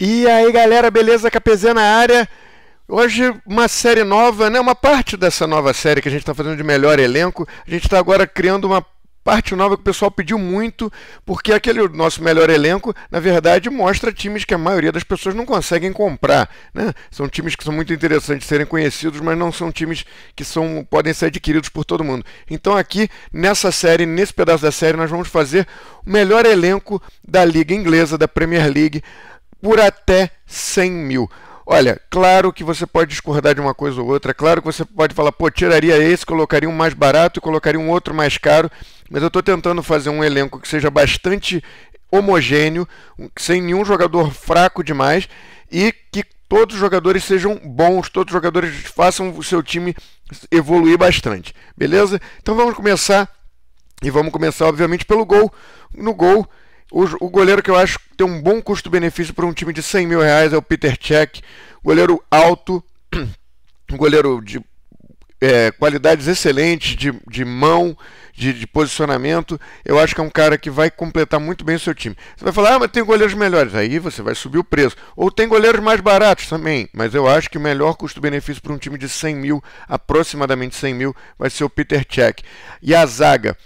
E aí galera, beleza? KPZ na área. Hoje uma série nova, né? uma parte dessa nova série que a gente está fazendo de melhor elenco. A gente está agora criando uma parte nova que o pessoal pediu muito, porque aquele nosso melhor elenco, na verdade, mostra times que a maioria das pessoas não conseguem comprar. Né? São times que são muito interessantes de serem conhecidos, mas não são times que são, podem ser adquiridos por todo mundo. Então, aqui, nessa série, nesse pedaço da série, nós vamos fazer o melhor elenco da Liga Inglesa, da Premier League, por até 100 mil. Olha, claro que você pode discordar de uma coisa ou outra, claro que você pode falar, pô, tiraria esse, colocaria um mais barato e colocaria um outro mais caro, mas eu estou tentando fazer um elenco que seja bastante homogêneo, sem nenhum jogador fraco demais e que todos os jogadores sejam bons, todos os jogadores façam o seu time evoluir bastante, beleza? Então vamos começar e vamos começar, obviamente, pelo gol. No gol, o, o goleiro que eu acho que tem um bom custo-benefício para um time de 100 mil reais é o Peter Cech, goleiro alto, goleiro de é, qualidades excelentes de, de mão, de, de, posicionamento. Eu acho que é um cara que vai completar muito bem o seu time. Você vai falar, ah, mas tem goleiros melhores. Aí você vai subir o preço. Ou tem goleiros mais baratos também. Mas eu acho que o melhor custo-benefício para um time de 100 mil, aproximadamente 100 mil, vai ser o Peter Cech. E a zaga.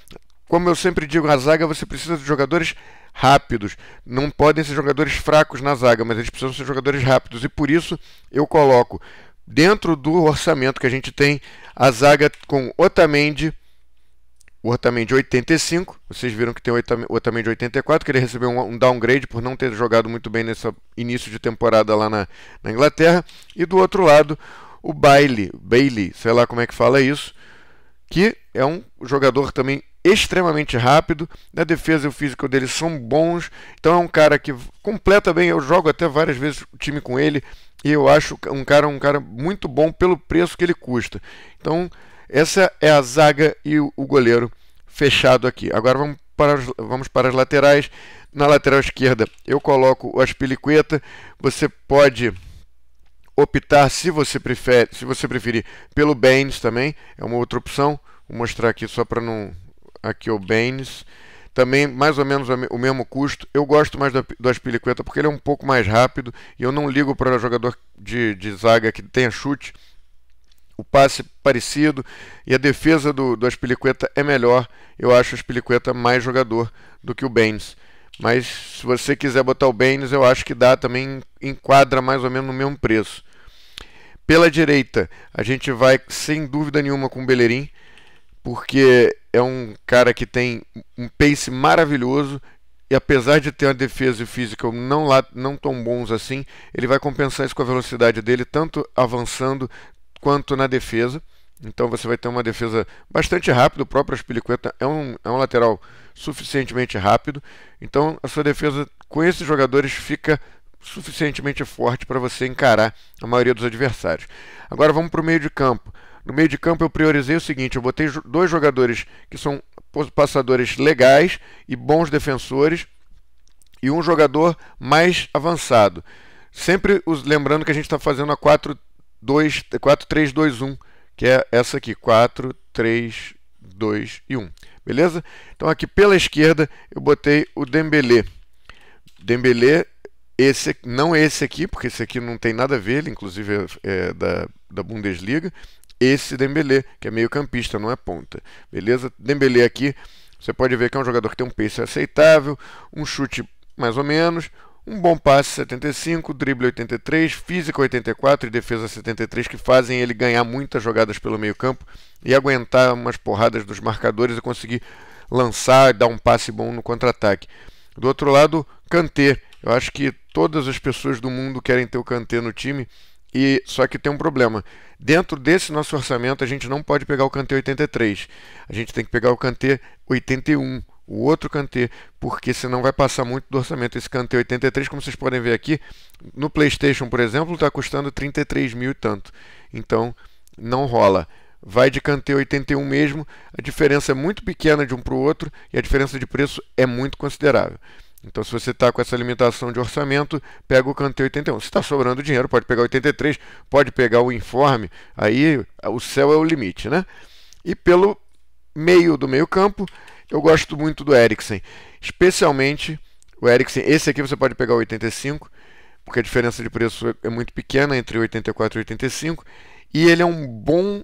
Como eu sempre digo, a zaga você precisa de jogadores rápidos. Não podem ser jogadores fracos na zaga, mas eles precisam ser jogadores rápidos. E por isso eu coloco dentro do orçamento que a gente tem a zaga com Otamendi, o Otamendi 85, vocês viram que tem o Otamendi 84, que ele recebeu um downgrade por não ter jogado muito bem nesse início de temporada lá na, na Inglaterra. E do outro lado, o Bailey, Bailey, sei lá como é que fala isso, que é um jogador também extremamente rápido, na defesa e o físico dele são bons, então é um cara que completa bem, eu jogo até várias vezes o time com ele, e eu acho um cara um cara muito bom pelo preço que ele custa. Então, essa é a zaga e o goleiro fechado aqui. Agora vamos para as, vamos para as laterais. Na lateral esquerda, eu coloco o Aspilicueta. Você pode optar, se você prefere, se você preferir, pelo Baines também, é uma outra opção. Vou mostrar aqui só para não aqui é o Baines. Também mais ou menos o mesmo custo. Eu gosto mais do, do Aspilicueta porque ele é um pouco mais rápido e eu não ligo para jogador de, de zaga que tenha chute. O passe é parecido e a defesa do, do Aspilicueta é melhor. Eu acho o Aspilicueta mais jogador do que o Baines. Mas se você quiser botar o Baines, eu acho que dá também, enquadra mais ou menos no mesmo preço. Pela direita, a gente vai sem dúvida nenhuma com o Bellerin porque é um cara que tem um pace maravilhoso e apesar de ter uma defesa e física não, lá, não tão bons assim, ele vai compensar isso com a velocidade dele, tanto avançando quanto na defesa. Então você vai ter uma defesa bastante rápida. O próprio Aspilicueta é um, é um lateral suficientemente rápido. Então a sua defesa com esses jogadores fica suficientemente forte para você encarar a maioria dos adversários. Agora vamos para o meio de campo. No meio de campo eu priorizei o seguinte, eu botei dois jogadores que são passadores legais e bons defensores e um jogador mais avançado. Sempre os, lembrando que a gente está fazendo a 4, 3 2 1, que é essa aqui, 4 3 2 e 1. Beleza? Então aqui pela esquerda eu botei o Dembelé. Dembelé, esse, não esse aqui, porque esse aqui não tem nada a ver, ele inclusive é, é da, da Bundesliga esse Dembélé, que é meio campista, não é ponta. Beleza? Dembélé aqui, você pode ver que é um jogador que tem um pace aceitável, um chute mais ou menos, um bom passe 75, drible 83, física 84 e defesa 73 que fazem ele ganhar muitas jogadas pelo meio-campo e aguentar umas porradas dos marcadores e conseguir lançar e dar um passe bom no contra-ataque. Do outro lado, Kanté. Eu acho que todas as pessoas do mundo querem ter o Kanté no time e só que tem um problema. Dentro desse nosso orçamento, a gente não pode pegar o cante 83. A gente tem que pegar o cante 81, o outro cante, porque senão vai passar muito do orçamento. Esse cante 83, como vocês podem ver aqui, no PlayStation, por exemplo, está custando 33 mil e tanto. Então, não rola. Vai de cante 81 mesmo, a diferença é muito pequena de um para o outro e a diferença de preço é muito considerável. Então, se você está com essa limitação de orçamento, pega o canteiro 81. Se está sobrando dinheiro, pode pegar 83, pode pegar o informe, aí o céu é o limite, né? E pelo meio do meio campo, eu gosto muito do Eriksen, especialmente o Eriksen. Esse aqui você pode pegar 85, porque a diferença de preço é, é muito pequena entre 84 e 85, e ele é um bom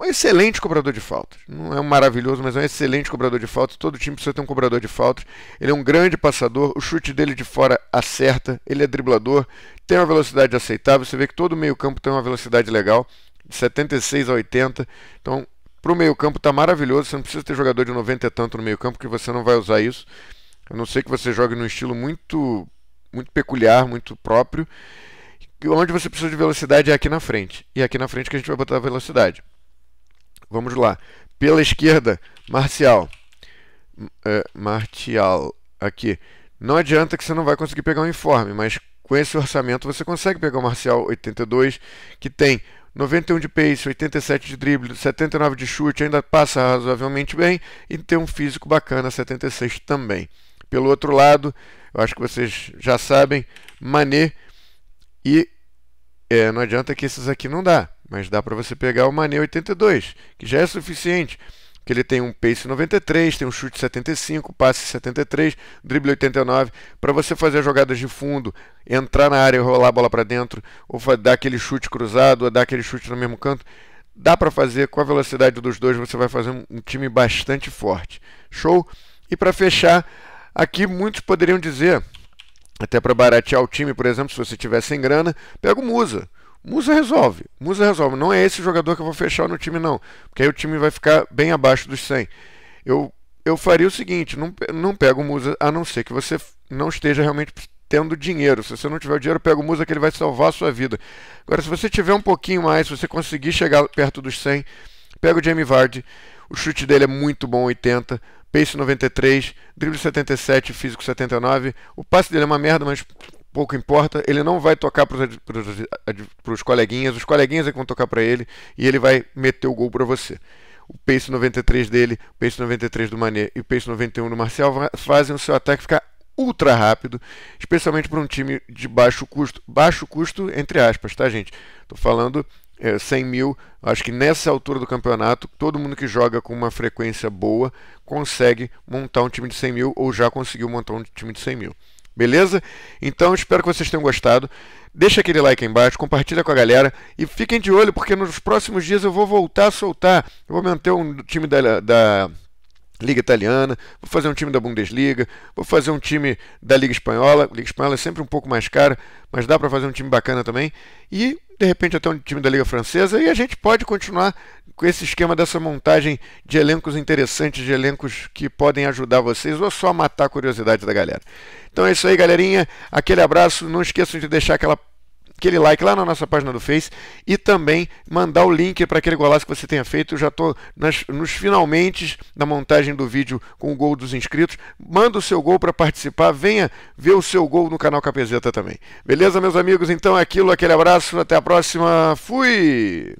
um excelente cobrador de faltas. Não é um maravilhoso, mas é um excelente cobrador de faltas. Todo time precisa ter um cobrador de faltas. Ele é um grande passador, o chute dele de fora acerta, ele é driblador, tem uma velocidade aceitável. Você vê que todo meio-campo tem uma velocidade legal, de 76 a 80. Então, para o meio-campo está maravilhoso. Você não precisa ter jogador de 90 e tanto no meio-campo, porque você não vai usar isso. A não ser que você jogue num estilo muito, muito peculiar, muito próprio. Onde você precisa de velocidade é aqui na frente. E é aqui na frente que a gente vai botar a velocidade. Vamos lá. Pela esquerda, Marcial. É, Martial, aqui. Não adianta que você não vai conseguir pegar um informe, mas com esse orçamento você consegue pegar o Marcial 82, que tem 91 de pace, 87 de drible, 79 de chute, ainda passa razoavelmente bem e tem um físico bacana, 76 também. Pelo outro lado, eu acho que vocês já sabem, Mané e é, não adianta que esses aqui não dá mas dá para você pegar o Mané 82, que já é suficiente, que ele tem um pace 93, tem um chute 75, passe 73, drible 89, para você fazer jogadas de fundo, entrar na área e rolar a bola para dentro, ou dar aquele chute cruzado, ou dar aquele chute no mesmo canto. Dá para fazer com a velocidade dos dois, você vai fazer um time bastante forte. Show? E para fechar, aqui muitos poderiam dizer, até para baratear o time, por exemplo, se você tiver sem grana, pega o Musa. Musa resolve. Musa resolve. Não é esse jogador que eu vou fechar no time, não. Porque aí o time vai ficar bem abaixo dos 100. Eu, eu faria o seguinte: não, não pega o Musa, a não ser que você não esteja realmente tendo dinheiro. Se você não tiver dinheiro, pega o Musa que ele vai salvar a sua vida. Agora, se você tiver um pouquinho mais, se você conseguir chegar perto dos 100, pega o Jamie Vardy. O chute dele é muito bom, 80. Pace 93, drible 77, físico 79. O passe dele é uma merda, mas pouco importa, ele não vai tocar para os coleguinhas, os coleguinhas é que vão tocar para ele e ele vai meter o gol para você. O pace 93 dele, o pace 93 do Mané e o pace 91 do Marcial fazem o seu ataque ficar ultra rápido, especialmente para um time de baixo custo. Baixo custo, entre aspas, tá, gente? Estou falando é, 100 mil. Acho que nessa altura do campeonato, todo mundo que joga com uma frequência boa consegue montar um time de 100 mil ou já conseguiu montar um time de 100 mil. Beleza? Então espero que vocês tenham gostado. Deixa aquele like aí embaixo, compartilha com a galera e fiquem de olho porque nos próximos dias eu vou voltar a soltar. Eu vou manter um time da, da Liga Italiana, vou fazer um time da Bundesliga, vou fazer um time da Liga Espanhola. Liga Espanhola é sempre um pouco mais cara, mas dá para fazer um time bacana também. E de repente até um time da Liga Francesa e a gente pode continuar com esse esquema dessa montagem de elencos interessantes, de elencos que podem ajudar vocês ou só matar a curiosidade da galera. Então é isso aí, galerinha. Aquele abraço. Não esqueçam de deixar aquela aquele like lá na nossa página do Face e também mandar o link para aquele golaço que você tenha feito. Eu já estou nos finalmente da montagem do vídeo com o gol dos inscritos. Manda o seu gol para participar, venha ver o seu gol no canal Capezeta também. Beleza, meus amigos? Então é aquilo, aquele abraço, até a próxima. Fui!